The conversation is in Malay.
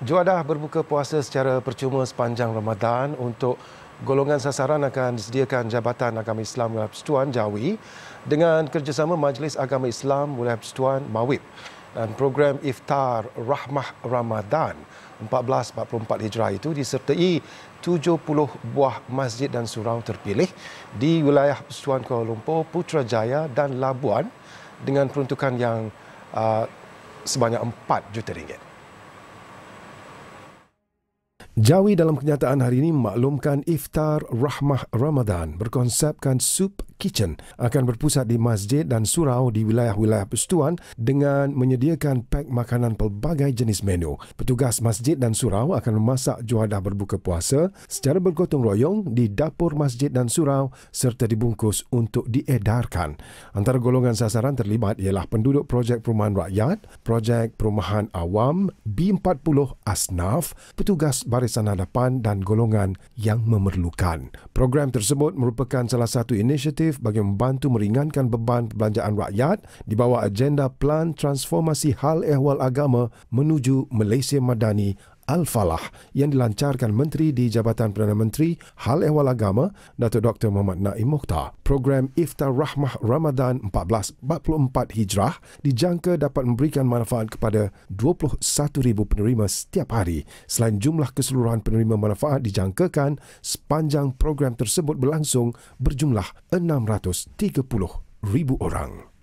Juadah berbuka puasa secara percuma sepanjang Ramadan untuk golongan sasaran akan disediakan Jabatan Agama Islam Wilayah Persekutuan Jawi dengan kerjasama Majlis Agama Islam Wilayah Persekutuan Mawib dan program iftar Rahmah Ramadan 1444 Hijrah itu disertai 70 buah masjid dan surau terpilih di wilayah Persekutuan Kuala Lumpur, Putrajaya dan Labuan dengan peruntukan yang uh, sebanyak 4 juta ringgit. Jawi dalam kenyataan hari ini maklumkan iftar rahmah Ramadan berkonsepkan sup Kitchen akan berpusat di masjid dan surau di wilayah-wilayah Pestuan dengan menyediakan pek makanan pelbagai jenis menu. Petugas masjid dan surau akan memasak juadah berbuka puasa secara bergotong royong di dapur masjid dan surau serta dibungkus untuk diedarkan. Antara golongan sasaran terlibat ialah penduduk projek perumahan rakyat, projek perumahan awam, B40 Asnaf, petugas barisan hadapan dan golongan yang memerlukan. Program tersebut merupakan salah satu inisiatif efektif bagi membantu meringankan beban perbelanjaan rakyat di bawah agenda Plan Transformasi Hal Ehwal Agama menuju Malaysia Madani Al-Falah yang dilancarkan Menteri di Jabatan Perdana Menteri Hal Ehwal Agama Datuk Dr. Muhammad Naim Mokhtar, Program Iftar Rahmah Ramadan 1444 Hijrah dijangka dapat memberikan manfaat kepada 21,000 penerima setiap hari. Selain jumlah keseluruhan penerima manfaat dijangkakan sepanjang program tersebut berlangsung berjumlah 630,000 orang.